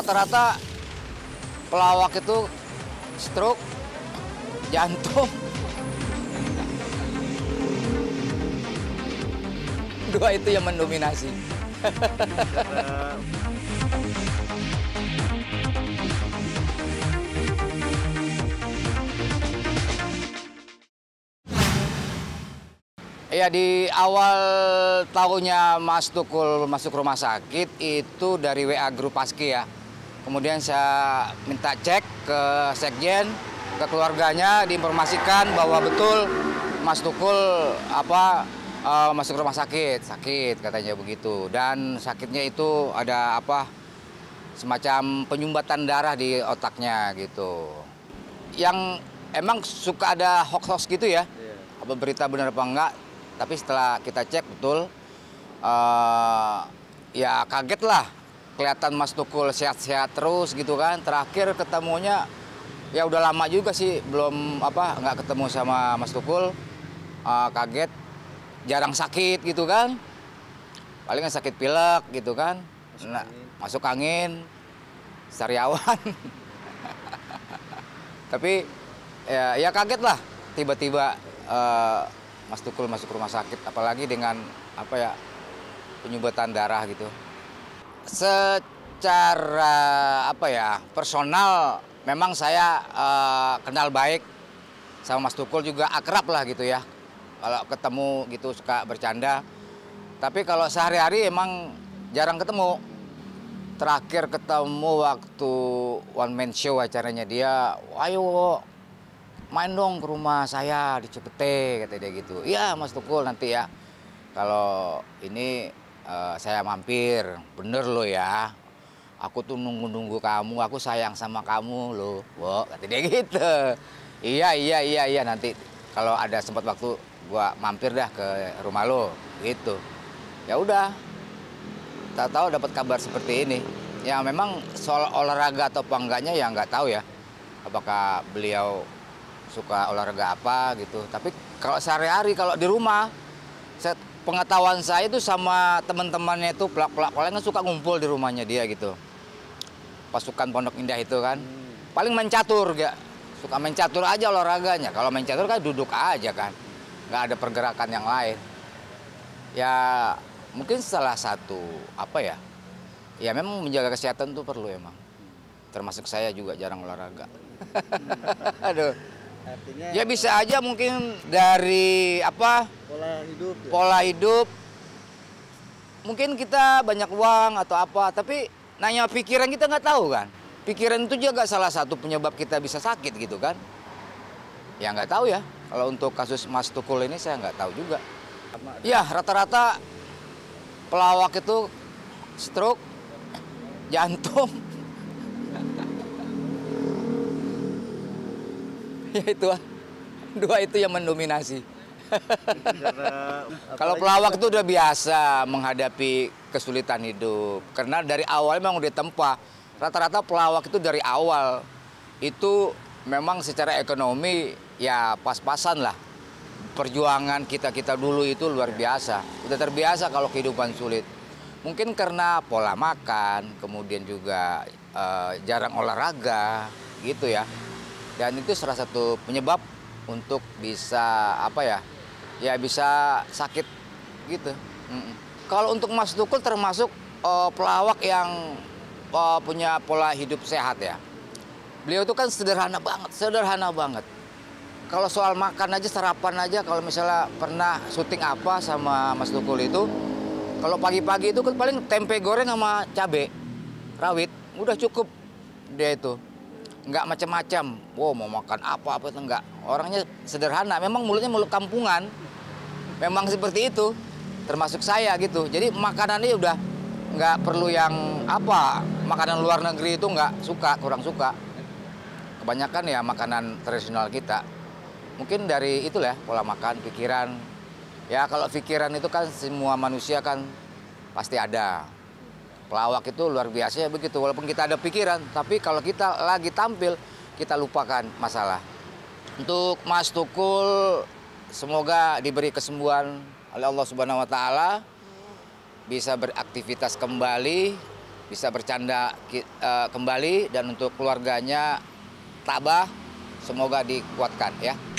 rata-rata pelawak itu stroke, jantung, dua itu yang mendominasi. Ya di awal tahunnya Mas Tukul masuk rumah sakit itu dari WA Grup Paski ya. Kemudian saya minta cek ke sekjen, ke keluarganya diinformasikan bahwa betul Mas Tukul apa uh, masuk rumah sakit, sakit katanya begitu. Dan sakitnya itu ada apa semacam penyumbatan darah di otaknya gitu. Yang emang suka ada hoax-hoax gitu ya, iya. apa berita benar apa enggak. Tapi setelah kita cek betul, uh, ya kaget lah kelihatan Mas Tukul sehat-sehat terus gitu kan. Terakhir ketemunya ya udah lama juga sih belum apa nggak ketemu sama Mas Tukul. Uh, kaget, jarang sakit gitu kan. Paling sakit pilek gitu kan. Masuk nah, angin. Masuk angin, sariawan. Tapi ya, ya kaget lah tiba-tiba uh, Mas Tukul masuk rumah sakit apalagi dengan apa ya penyumbatan darah gitu secara apa ya personal memang saya uh, kenal baik sama Mas Tukul juga akrab lah gitu ya kalau ketemu gitu suka bercanda tapi kalau sehari-hari emang jarang ketemu terakhir ketemu waktu one man show acaranya dia ayo main dong ke rumah saya di Cepete kata dia gitu iya Mas Tukul nanti ya kalau ini uh, saya mampir, bener lo ya. Aku tuh nunggu-nunggu kamu, aku sayang sama kamu lo. Wo, kata dia gitu. Iya, iya, iya, iya nanti kalau ada sempat waktu gua mampir dah ke rumah lo gitu. Ya udah. tak tahu dapat kabar seperti ini. Ya memang soal olahraga atau pangganya ya nggak tahu ya. Apakah beliau suka olahraga apa gitu. Tapi kalau sehari-hari kalau di rumah pengetahuan saya itu sama teman-temannya itu pelak-pelak paling kan suka ngumpul di rumahnya dia gitu. Pasukan Pondok Indah itu kan. Hmm. Paling main catur gak? Suka main catur aja olahraganya. Kalau main catur kan duduk aja kan. Nggak ada pergerakan yang lain. Ya mungkin salah satu apa ya? Ya memang menjaga kesehatan tuh perlu emang. Termasuk saya juga jarang olahraga. Aduh. Artinya ya bisa aja mungkin dari apa pola hidup ya? pola hidup mungkin kita banyak uang atau apa tapi nanya pikiran kita nggak tahu kan pikiran itu juga salah satu penyebab kita bisa sakit gitu kan ya nggak tahu ya kalau untuk kasus Mas Tukul ini saya nggak tahu juga ya rata-rata pelawak itu stroke jantung ya itu dua itu yang mendominasi kalau pelawak itu udah biasa menghadapi kesulitan hidup karena dari awal memang udah tempa rata-rata pelawak itu dari awal itu memang secara ekonomi ya pas-pasan lah perjuangan kita kita dulu itu luar biasa udah terbiasa kalau kehidupan sulit mungkin karena pola makan kemudian juga uh, jarang olahraga gitu ya dan itu salah satu penyebab untuk bisa apa ya ya bisa sakit gitu mm -mm. kalau untuk Mas Tukul termasuk uh, pelawak yang uh, punya pola hidup sehat ya beliau itu kan sederhana banget sederhana banget kalau soal makan aja sarapan aja kalau misalnya pernah syuting apa sama Mas Tukul itu kalau pagi-pagi itu kan paling tempe goreng sama cabai rawit udah cukup dia itu nggak macam-macam. Wow mau makan apa apa itu nggak. Orangnya sederhana. Memang mulutnya mulut kampungan. Memang seperti itu. Termasuk saya gitu. Jadi makanannya udah nggak perlu yang apa. Makanan luar negeri itu nggak suka, kurang suka. Kebanyakan ya makanan tradisional kita. Mungkin dari itu itulah pola makan, pikiran. Ya kalau pikiran itu kan semua manusia kan pasti ada pelawak itu luar ya begitu. Walaupun kita ada pikiran, tapi kalau kita lagi tampil, kita lupakan masalah. Untuk Mas Tukul, semoga diberi kesembuhan oleh Allah Subhanahu wa taala bisa beraktivitas kembali, bisa bercanda e, kembali dan untuk keluarganya tabah semoga dikuatkan ya.